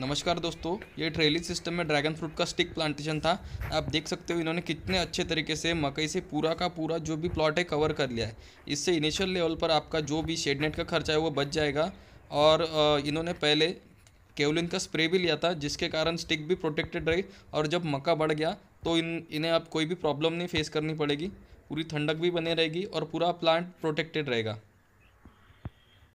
नमस्कार दोस्तों ये ट्रेलिंग सिस्टम में ड्रैगन फ्रूट का स्टिक प्लांटेशन था आप देख सकते हो इन्होंने कितने अच्छे तरीके से मकई से पूरा का पूरा जो भी प्लॉट है कवर कर लिया है इससे इनिशियल लेवल पर आपका जो भी शेड नेट का खर्चा है वो बच जाएगा और इन्होंने पहले केवलिन का स्प्रे भी लिया था जिसके कारण स्टिक भी प्रोटेक्टेड रही और जब मक्का बढ़ गया तो इन इन्हें आप कोई भी प्रॉब्लम नहीं फेस करनी पड़ेगी पूरी ठंडक भी बने रहेगी और पूरा प्लांट प्रोटेक्टेड रहेगा